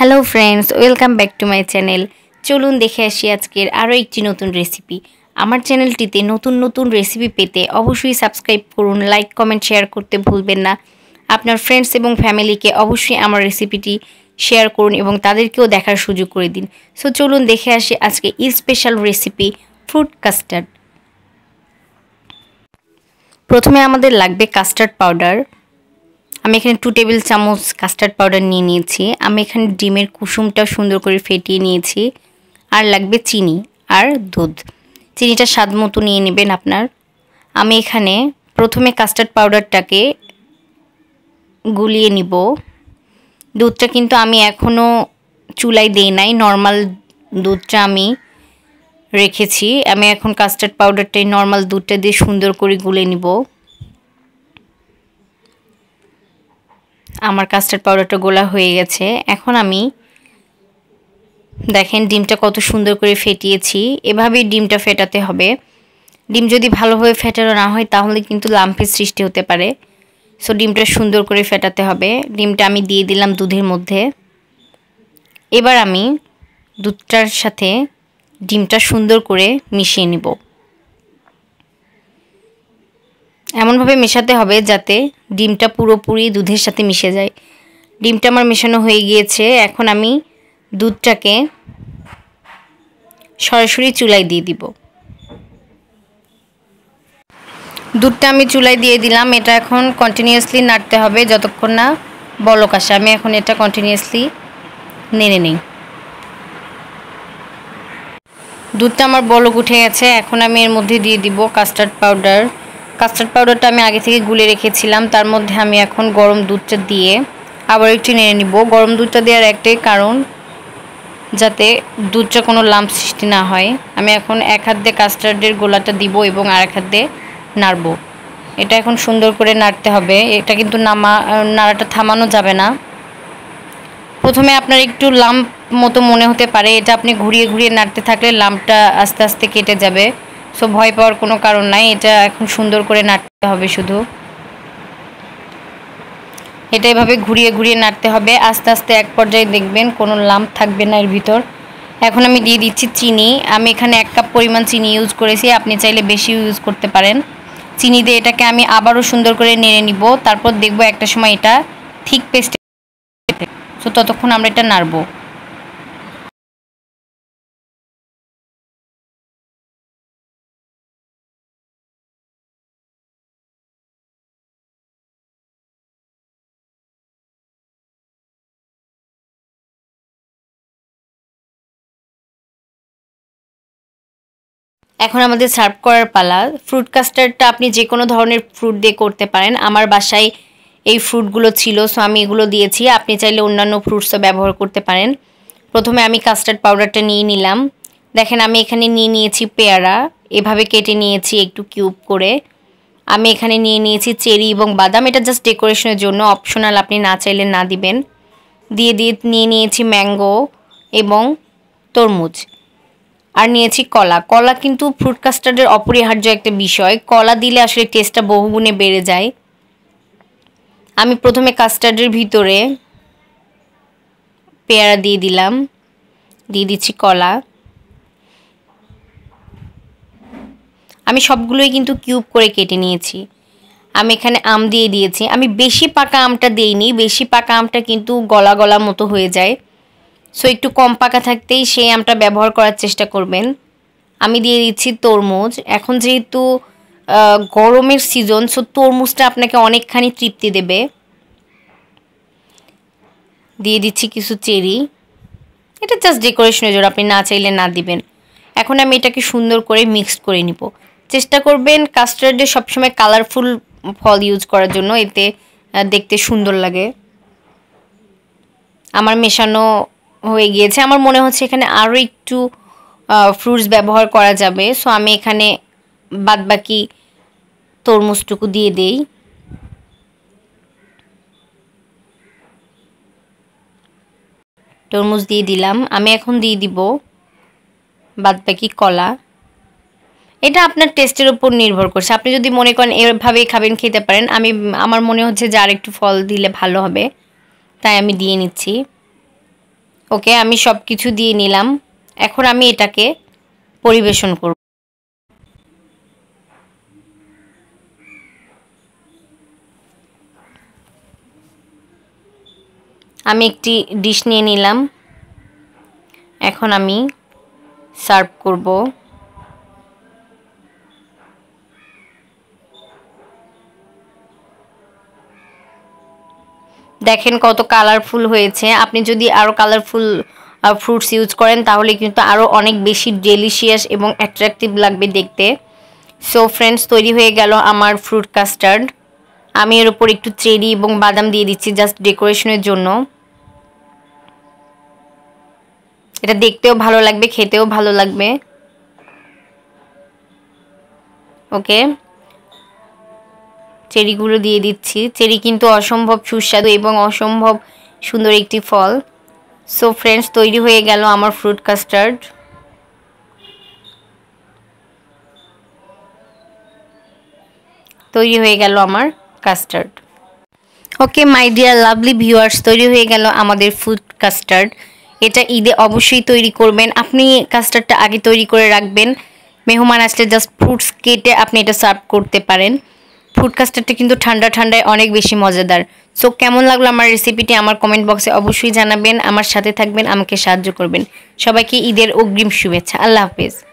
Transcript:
hello friends welcome back to my channel চলুন দেখে আসি আজকের আরও একটি নতুন রেসিপি আমার চ্যানেলটিতে নতুন নতুন রেসিপি পেতে অবশ্যই সাবস্ক্রাইব করুন লাইক কমেন্ট শেয়ার করতে ভুলবেন না আপনার ফ্রেন্ডস এবং ফ্যামিলিকে অবশ্যই আমার রেসিপিটি শেয়ার করুন এবং তাদেরকেও দেখার সুযোগ করে দিন সো চলুন দেখে আসি আজকে স্পেশাল রেসিপি ফ্রুট কাস্টার্ড প্রথমে আমাদের লাগবে কাস্টার্ড পাউডার আমি এখানে টু টেবিল চামচ কাস্টার্ড পাউডার নিয়ে নিয়েছি আমি এখানে ডিমের কুসুমটা সুন্দর করে ফেটিয়ে নিয়েছি আর লাগবে চিনি আর দুধ চিনিটা স্বাদ মতো নিয়ে নেবেন আপনার আমি এখানে প্রথমে কাস্টার্ড পাউডারটাকে গুলিয়ে নিব দুধটা কিন্তু আমি এখনও চুলাই দেই নাই নর্মাল দুধটা আমি রেখেছি আমি এখন কাস্টার্ড পাউডারটাই নর্মাল দুধটা দিয়ে সুন্দর করে গুলে নিব আমার কাস্টার্ড পাউডারটা গোলা হয়ে গেছে এখন আমি দেখেন ডিমটা কত সুন্দর করে ফেটিয়েছি এভাবেই ডিমটা ফেটাতে হবে ডিম যদি ভালোভাবে ফেটানো না হয় তাহলে কিন্তু লাম্পের সৃষ্টি হতে পারে সো ডিমটা সুন্দর করে ফেটাতে হবে ডিমটা আমি দিয়ে দিলাম দুধের মধ্যে এবার আমি দুধটার সাথে ডিমটা সুন্দর করে মিশিয়ে নিব এমনভাবে মেশাতে হবে যাতে ডিমটা পুরোপুরি দুধের সাথে মিশে যায় ডিমটা আমার মেশানো হয়ে গিয়েছে এখন আমি দুধটাকে সরাসরি চুলায় দিয়ে দিব দুধটা আমি চুলায় দিয়ে দিলাম এটা এখন কন্টিনিউয়াসলি নাড়তে হবে যতক্ষণ না বলক আসে আমি এখন এটা কন্টিনিউয়াসলি নেড়ে নিই দুধটা আমার বলক উঠে গেছে এখন আমি এর মধ্যে দিয়ে দিব কাস্টার্ড পাউডার কাস্টার্ড পাউডারটা আমি আগে থেকে গুলে রেখেছিলাম তার মধ্যে আমি এখন গরম দুধটা দিয়ে আবার একটু নেড়ে নিব গরম দুধটা দেওয়ার একটাই কারণ যাতে দুধটা কোনো লাম্প সৃষ্টি না হয় আমি এখন এক হাত দিয়ে কাস্টার্ডের গোলাটা দিব এবং আর এক হাত দিয়ে নাড়ব এটা এখন সুন্দর করে নাড়তে হবে এটা কিন্তু নামা নাড়াটা থামানো যাবে না প্রথমে আপনার একটু লাম্প মতো মনে হতে পারে এটা আপনি ঘুরিয়ে ঘুরিয়ে নাড়তে থাকলে লাম্পটা আস্তে আস্তে কেটে যাবে সো ভয় পাওয়ার কোনো কারণ নাই এটা এখন সুন্দর করে নাড়তে হবে শুধু এটা এভাবে ঘুরিয়ে ঘুরিয়ে নাড়তে হবে আস্তে আস্তে এক পর্যায়ে দেখবেন কোনো লাম থাকবে না এর ভিতর এখন আমি দিয়ে দিচ্ছি চিনি আমি এখানে এক কাপ পরিমাণ চিনি ইউজ করেছি আপনি চাইলে বেশি ইউজ করতে পারেন চিনি দিয়ে এটাকে আমি আবারও সুন্দর করে নেড়ে নিব তারপর দেখব একটা সময় এটা ঠিক পেস্টে সো ততক্ষণ আমরা এটা নাড়বো এখন আমাদের সার্ভ করার পালা ফ্রুট কাস্টার্ডটা আপনি যে কোনো ধরনের ফ্রুট দিয়ে করতে পারেন আমার বাসায় এই ফ্রুটগুলো ছিল সো আমি এগুলো দিয়েছি আপনি চাইলে অন্যান্য ফ্রুটসও ব্যবহার করতে পারেন প্রথমে আমি কাস্টার্ড পাউডারটা নিয়ে নিলাম দেখেন আমি এখানে নিয়ে নিয়েছি পেয়ারা এভাবে কেটে নিয়েছি একটু কিউব করে আমি এখানে নিয়ে নিয়েছি চেরি এবং বাদাম এটা জাস্ট ডেকোরেশনের জন্য অপশনাল আপনি না চাইলে না দিবেন দিয়ে দিয়ে নিয়ে নিয়েছি ম্যাঙ্গো এবং তরমুজ আর নিয়েছি কলা কলা কিন্তু ফ্রুট কাস্টার্ডের অপরিহার্য একটা বিষয় কলা দিলে আসলে টেস্টটা বহুগুণে বেড়ে যায় আমি প্রথমে কাস্টার্ডের ভিতরে পেয়ারা দিয়ে দিলাম দিয়ে দিচ্ছি কলা আমি সবগুলোই কিন্তু কিউব করে কেটে নিয়েছি আমি এখানে আম দিয়ে দিয়েছি আমি বেশি পাকা আমটা দেইনি বেশি পাকা আমটা কিন্তু গলা গলা মতো হয়ে যায় সো একটু কম পাকা থাকতেই সেই আমটা ব্যবহার করার চেষ্টা করবেন আমি দিয়ে দিচ্ছি তরমুজ এখন যেহেতু গরমের সিজন সো তরমুজটা আপনাকে অনেকখানি তৃপ্তি দেবে দিয়ে দিচ্ছি কিছু চেরি এটা জাস্ট ডেকোরেশনের জন্য আপনি না চাইলে না দিবেন এখন আমি এটাকে সুন্দর করে মিক্সড করে নিব চেষ্টা করবেন কাস্টার্ডে সবসময় কালারফুল ফল ইউজ করার জন্য এতে দেখতে সুন্দর লাগে আমার মেশানো হয়ে গিয়েছে আমার মনে হচ্ছে এখানে আরও একটু ফ্রুটস ব্যবহার করা যাবে সো আমি এখানে বাদবাকি তরমুজটুকু দিয়ে দেই তরমুজ দিয়ে দিলাম আমি এখন দিয়ে দিব বাদবাকি কলা এটা আপনার টেস্টের উপর নির্ভর করছে আপনি যদি মনে করেন এভাবেই খাবেন খেতে পারেন আমি আমার মনে হচ্ছে যে আর একটু ফল দিলে ভালো হবে তাই আমি দিয়ে নিচ্ছি ওকে আমি সব কিছু দিয়ে নিলাম এখন আমি এটাকে পরিবেশন করব আমি একটি ডিশ নিয়ে নিলাম এখন আমি সার্ভ করবো দেখেন কত কালারফুল হয়েছে আপনি যদি আরও কালারফুল ফ্রুটস ইউজ করেন তাহলে কিন্তু আরও অনেক বেশি ডেলিশিয়াস এবং অ্যাট্রাকটিভ লাগবে দেখতে সো ফ্রেন্ডস তৈরি হয়ে গেল আমার ফ্রুট কাস্টার্ড আমি এর উপর একটু চেরি এবং বাদাম দিয়ে দিচ্ছি জাস্ট ডেকোরেশনের জন্য এটা দেখতেও ভালো লাগবে খেতেও ভালো লাগবে ওকে চেরিগুলো দিয়ে দিচ্ছি চেরি কিন্তু অসম্ভব সুস্বাদু এবং অসম্ভব সুন্দর একটি ফল সো ফ্রেন্ডস তৈরি হয়ে গেল আমার ফ্রুট কাস্টার্ড তৈরি হয়ে গেল আমার custard okay my dear lovely viewers তৈরি হয়ে গেল আমাদের ফুড কাস্টার্ড এটা ঈদে অবশ্যই তৈরি করবেন আপনি কাস্টার্ডটা আগে তৈরি করে রাখবেন মেহমান আসলে জাস্ট ফ্রুটস কেটে আপনি এটা সার্ভ করতে পারেন ফুডকাস্টারটা কিন্তু ঠান্ডা ঠান্ডায় অনেক বেশি মজাদার সো কেমন লাগলো আমার রেসিপিটি আমার কমেন্ট বক্সে অবশ্যই জানাবেন আমার সাথে থাকবেন আমাকে সাহায্য করবেন সবাইকে ঈদের অগ্রিম শুভেচ্ছা আল্লাহ হাফেজ